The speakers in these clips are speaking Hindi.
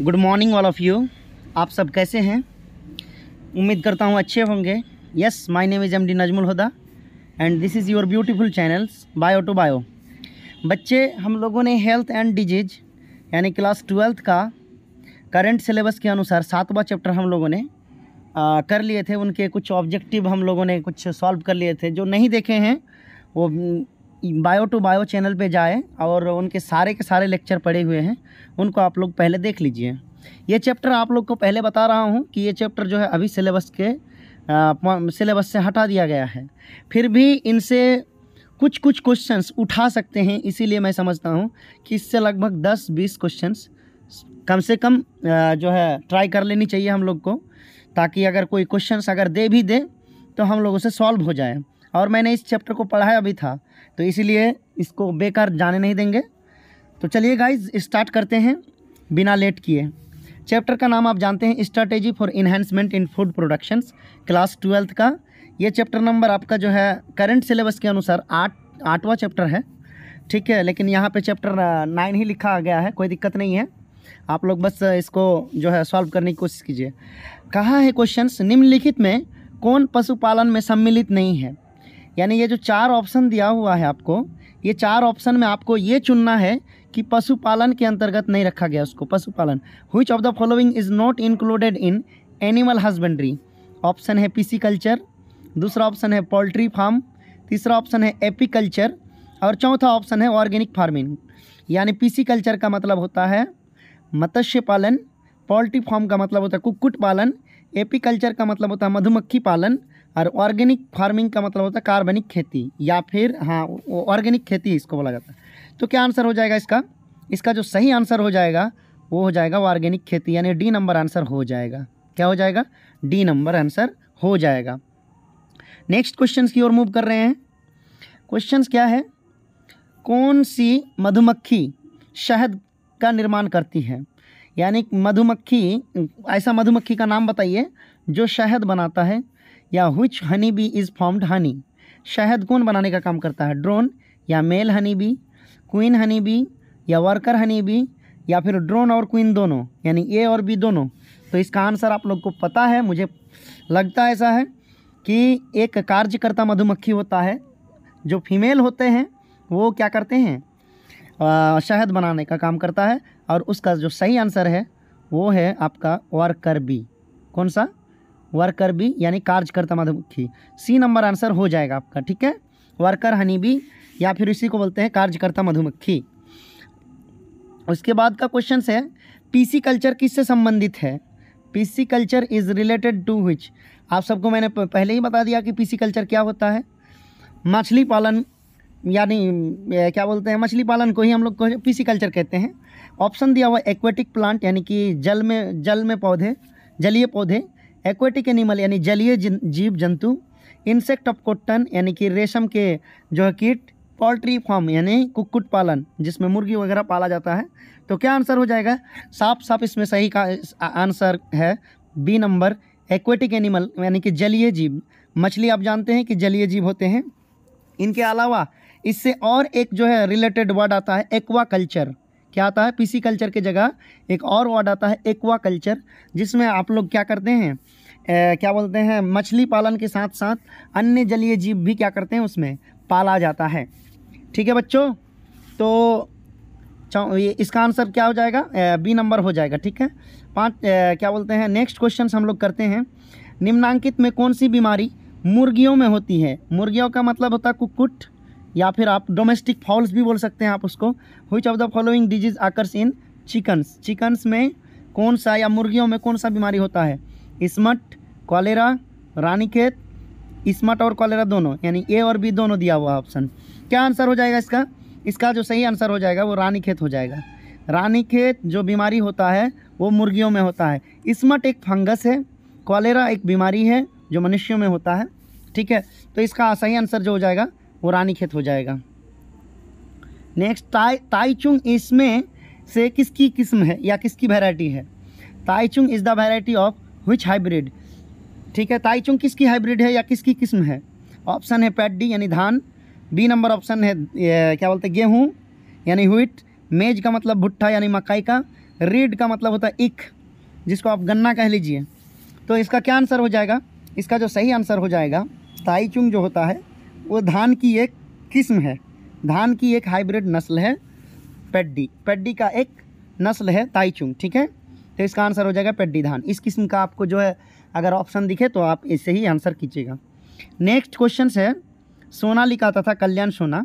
good morning all of you आप सब कैसे हैं उम्मीद करता हूँ अच्छे होंगे yes my name is M D Najmul Huda and this is your beautiful channels bio to bio बच्चे हम लोगों ने हेल्थ एंड डिजीज यानी क्लास ट्वेल्थ का करंट सिलेबस के अनुसार सातवां चैप्टर हम लोगों ने आ, कर लिए थे उनके कुछ ऑब्जेक्टिव हम लोगों ने कुछ सॉल्व कर लिए थे जो नहीं देखे हैं वो बायो टू बायो चैनल पे जाएं और उनके सारे के सारे लेक्चर पड़े हुए हैं उनको आप लोग पहले देख लीजिए ये चैप्टर आप लोग को पहले बता रहा हूँ कि ये चैप्टर जो है अभी सिलेबस के सिलेबस से हटा दिया गया है फिर भी इनसे कुछ कुछ क्वेश्चंस उठा सकते हैं इसीलिए मैं समझता हूँ कि इससे लगभग दस बीस क्वेश्चंस कम से कम जो है ट्राई कर लेनी चाहिए हम लोग को ताकि अगर कोई क्वेश्चंस अगर दे भी दे तो हम लोग उसे सॉल्व हो जाए और मैंने इस चैप्टर को पढ़ाया भी था तो इसीलिए इसको बेकार जाने नहीं देंगे तो चलिए गाइज स्टार्ट करते हैं बिना लेट किए चैप्टर का नाम आप जानते हैं strategy for enhancement in food productions class twelfth का ये चैप्टर नंबर आपका जो है करंट सिलेबस के अनुसार आठ आठवां चैप्टर है ठीक है लेकिन यहाँ पे चैप्टर नाइन ही लिखा गया है कोई दिक्कत नहीं है आप लोग बस इसको जो है सॉल्व करने की कोशिश कीजिए कहा है क्वेश्चन निम्नलिखित में कौन पशुपालन में सम्मिलित नहीं है यानी ये जो चार ऑप्शन दिया हुआ है आपको ये चार ऑप्शन में आपको ये चुनना है कि पशुपालन के अंतर्गत नहीं रखा गया उसको पशुपालन हुई of the following is not included in animal husbandry option है पिसिकल्चर दूसरा ऑप्शन है पोल्ट्री फार्म तीसरा ऑप्शन है एपिकल्चर और चौथा ऑप्शन है ऑर्गेनिक फार्मिंग यानी पिसिकल्चर का मतलब होता है मत्स्य पालन पोल्ट्री फार्म का मतलब होता है कुक्कुट पालन एपिकल्चर का मतलब होता है मधुमक्खी पालन और ऑर्गेनिक फार्मिंग का मतलब होता है कार्बनिक खेती या फिर हाँ ऑर्गेनिक खेती इसको बोला जाता है तो क्या आंसर हो जाएगा इसका इसका जो सही आंसर हो जाएगा वो हो जाएगा ऑर्गेनिक खेती यानी डी नंबर आंसर हो जाएगा क्या हो जाएगा डी नंबर आंसर हो जाएगा नेक्स्ट क्वेश्चन की ओर मूव कर रहे हैं क्वेश्चन क्या है कौन सी मधुमक्खी शहद का निर्माण करती है यानी मधुमक्खी ऐसा मधुमक्खी का नाम बताइए जो शहद बनाता है या which honey bee is formed honey शहद कौन बनाने का काम करता है ड्रोन या male honey bee queen honey bee या वर्कर हनी बी या फिर ड्रोन और क्वीन दोनों यानी ए और बी दोनों तो इसका आंसर आप लोग को पता है मुझे लगता ऐसा है कि एक कार्यकर्ता मधुमक्खी होता है जो फीमेल होते हैं वो क्या करते हैं शहद बनाने का काम करता है और उसका जो सही आंसर है वो है आपका वर्कर बी कौन सा वर्कर भी यानी कार्यकर्ता मधुमक्खी सी नंबर आंसर हो जाएगा आपका ठीक है वर्कर हनी भी या फिर इसी को बोलते हैं कार्यकर्ता मधुमक्खी उसके बाद का क्वेश्चन है पीसी कल्चर किससे संबंधित है pisciculture is related to which आप सबको मैंने पहले ही बता दिया कि पीसी कल्चर क्या होता है मछली पालन यानी क्या बोलते हैं मछली पालन को ही हम लोग पीसी कल्चर कहते हैं ऑप्शन दिया हुआ एक्वेटिक प्लांट यानी कि जल में जल में पौधे जलीय पौधे एक्वेटिक एनिमल यानी जलीय जीव जंतु इंसेक्ट ऑफ कॉटन यानी कि रेशम के जो है कीट पोल्ट्री फार्म यानी कुक्कुट पालन जिसमें मुर्गी वगैरह पाला जाता है तो क्या आंसर हो जाएगा साफ साफ इसमें सही का आंसर है बी नंबर एक्वेटिक एनिमल यानी कि जलीय जीव मछली आप जानते हैं कि जलीय जीव होते हैं इनके अलावा इससे और एक जो है रिलेटेड वर्ड आता है एक्वा कल्चर क्या आता है पीसी कल्चर के जगह एक और वर्ड आता है एक्वा कल्चर जिसमें आप लोग क्या करते हैं ए, क्या बोलते हैं मछली पालन के साथ साथ अन्य जलीय जीव भी क्या करते हैं उसमें पाला जाता है ठीक है बच्चों तो ये इसका आंसर क्या हो जाएगा बी नंबर हो जाएगा ठीक है पाँच क्या बोलते हैं नेक्स्ट क्वेश्चन हम लोग करते हैं निम्नांकित में कौन सी बीमारी मुर्गियों में होती है मुर्गियों का मतलब होता है कुक्कुट या फिर आप डोमेस्टिक फॉल्स भी बोल सकते हैं आप उसको which of the following disease occurs in chickens chickens में कौन सा या मुर्गियों में कौन सा बीमारी होता है इसमट कॉलेरा रानीखेत इसमट और कॉलेरा दोनों यानी ए और बी दोनों दिया हुआ ऑप्शन क्या आंसर हो जाएगा इसका इसका जो सही आंसर हो जाएगा वो रानीखेत हो जाएगा रानीखेत जो बीमारी होता है वो मुर्गियों में होता है इसमट एक फंगस है कॉलेरा एक बीमारी है जो मनुष्यों में होता है ठीक है तो इसका सही आंसर जो हो जाएगा वो खेत हो जाएगा नेक्स्ट ताई ताईचुंग इसमें से किसकी किस्म है या किसकी वेराइटी है Taichung is the variety of which hybrid ठीक है ताईचुंग किसकी हाइब्रिड है या किसकी किस्म है ऑप्शन है पैट डी यानी धान बी नंबर ऑप्शन है क्या बोलते हैं गेहूँ यानी हुइट मेज का मतलब भुट्टा यानी मकाई का रीड का मतलब होता है इख जिसको आप गन्ना कह लीजिए तो इसका क्या आंसर हो जाएगा इसका जो सही आंसर हो जाएगा ताईचुंग जो होता है वो धान की एक किस्म है धान की एक हाइब्रिड नस्ल है पेड्डी पेड्डी का एक नस्ल है ताइचुंग ठीक है तो इसका आंसर हो जाएगा पेड्डी धान इस किस्म का आपको जो है अगर ऑप्शन दिखे तो आप इससे ही आंसर कीजिएगा नेक्स्ट क्वेश्चन है सोना लिखाता तथा कल्याण सोना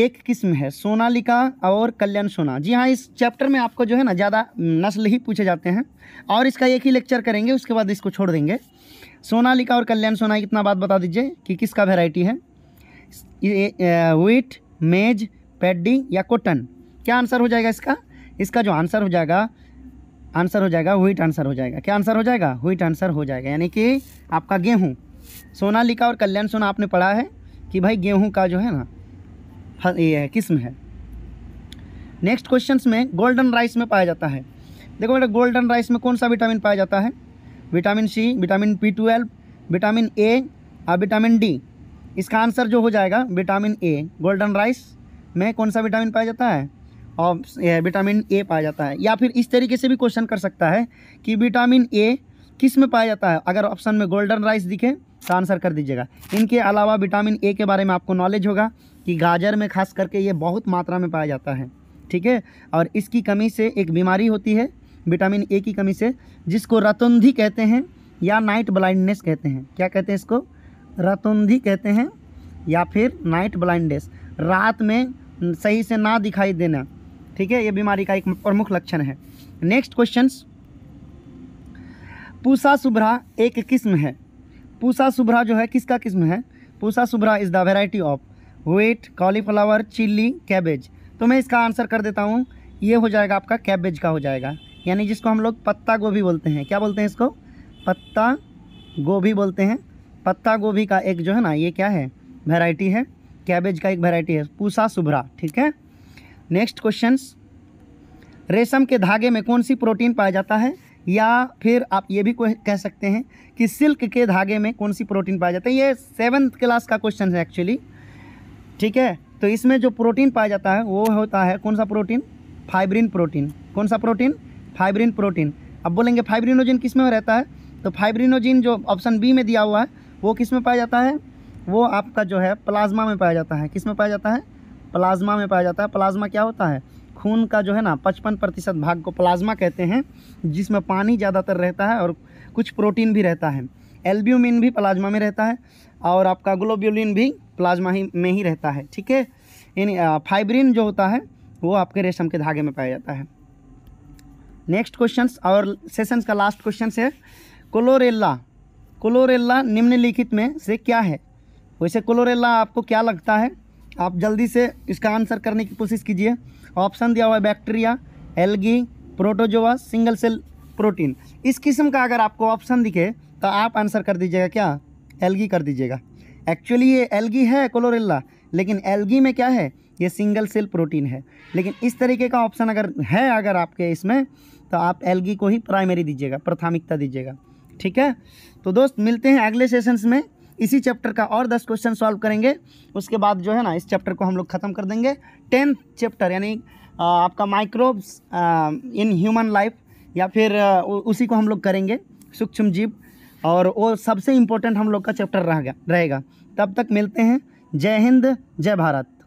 एक किस्म है सोनालिका और कल्याण सोना जी हाँ इस चैप्टर में आपको जो है ना ज़्यादा नस्ल ही पूछे जाते हैं और इसका एक ही लेक्चर करेंगे उसके बाद इसको छोड़ देंगे सोनालिका और कल्याण सोना इतना बात बता दीजिए कि किसका वेराइटी है वीट मेज पैडी या कॉटन क्या आंसर हो जाएगा इसका इसका जो आंसर हो जाएगा आंसर हो जाएगा व्हीट आंसर हो जाएगा क्या आंसर हो जाएगा व्हीट आंसर हो जाएगा यानी कि आपका गेहूँ सोनालिका और कल्याण सोना आपने पढ़ा है कि भाई गेहूँ का जो है ना ये है किस्म है नेक्स्ट क्वेश्चन में गोल्डन राइस में पाया जाता है देखो बेटा गोल्डन राइस में कौन सा विटामिन पाया जाता है vitamin C vitamin P twelve vitamin A और विटामिन डी इसका आंसर जो हो जाएगा विटामिन ए गोल्डन राइस में कौन सा विटामिन पाया जाता है और यह विटामिन ए पाया जाता है या फिर इस तरीके से भी क्वेश्चन कर सकता है कि विटामिन ए किस में पाया जाता है अगर ऑप्शन में गोल्डन राइस दिखे तो आंसर कर दीजिएगा इनके अलावा विटामिन ए के बारे में आपको नॉलेज होगा कि गाजर में खास करके ये बहुत मात्रा में पाया जाता है ठीक है और इसकी कमी से एक बीमारी होती है विटामिन ए की कमी से जिसको रतुंधी कहते हैं या नाइट ब्लाइंडनेस कहते हैं क्या कहते हैं इसको रतुंधी कहते हैं या फिर नाइट ब्लाइंडनेस रात में सही से ना दिखाई देना ठीक है ये बीमारी का एक प्रमुख लक्षण है नेक्स्ट क्वेश्चन पूसा सुभ्रा एक किस्म है पूसा सुभ्रा जो है किसका किस्म है Pusa Shubhra is the variety of wheat cauliflower chilli cabbage तो मैं इसका आंसर कर देता हूँ ये हो जाएगा आपका कैबेज का हो जाएगा यानी जिसको हम लोग पत्ता गोभी बोलते हैं क्या बोलते हैं इसको पत्ता गोभी बोलते हैं पत्ता गोभी का एक जो है ना ये क्या है वेराइटी है कैबेज का एक वेराइटी है पूसा सुभरा ठीक है नेक्स्ट क्वेश्चन रेशम के धागे में कौन सी प्रोटीन पाया जाता है या फिर आप ये भी कह सकते हैं कि सिल्क के धागे में कौन सी प्रोटीन पाया जाता है ये सेवन्थ क्लास का क्वेश्चन है एक्चुअली ठीक है तो इसमें जो प्रोटीन पाया जाता है वो होता है कौन सा प्रोटीन फाइब्रिन प्रोटीन कौन सा प्रोटीन फाइब्रिन प्रोटीन अब बोलेंगे फाइब्रिनोजिन किस में रहता है तो फाइब्रिनोजिन जो ऑप्शन बी में दिया हुआ है वो किस में पाया जाता है वो आपका जो है प्लाज्मा में पाया जाता है किस में पाया जाता है प्लाज्मा में पाया जाता है प्लाज्मा क्या होता है खून का जो है ना पचपन प्रतिशत भाग को प्लाज्मा कहते हैं जिसमें पानी ज़्यादातर रहता है और कुछ प्रोटीन भी रहता है एल्ब्यूमिन भी प्लाज्मा में रहता है और आपका ग्लोब्यूलिन भी प्लाज्मा ही में ही रहता है ठीक है यानी फाइब्रिन जो होता है वो आपके रेशम के धागे में पाया जाता है नेक्स्ट क्वेश्चन और सेशंस का लास्ट क्वेश्चन है कोलोरेला कोलोरेला निम्नलिखित में से क्या है वैसे कोलोरेला आपको क्या लगता है आप जल्दी से इसका आंसर करने की कोशिश कीजिए ऑप्शन दिया हुआ है bacteria algae protozoa single cell protein इस किस्म का अगर आपको ऑप्शन दिखे तो आप आंसर कर दीजिएगा क्या एलगी कर दीजिएगा एक्चुअली ये एलगी है क्लोरेला लेकिन एलगी में क्या है ये सिंगल सेल प्रोटीन है लेकिन इस तरीके का ऑप्शन अगर है अगर आपके इसमें तो आप एलगी को ही प्राइमरी दीजिएगा प्राथमिकता दीजिएगा ठीक है तो दोस्त मिलते हैं अगले सेशंस में इसी चैप्टर का और दस क्वेश्चन सॉल्व करेंगे उसके बाद जो है ना इस चैप्टर को हम लोग ख़त्म कर देंगे टेंथ चैप्टर यानी आपका माइक्रोब्स इन ह्यूमन लाइफ या फिर उसी को हम लोग करेंगे सूक्ष्म जीव और वो सबसे इम्पोर्टेंट हम लोग का चैप्टर रहेगा रहेगा तब तक मिलते हैं जय हिंद जय भारत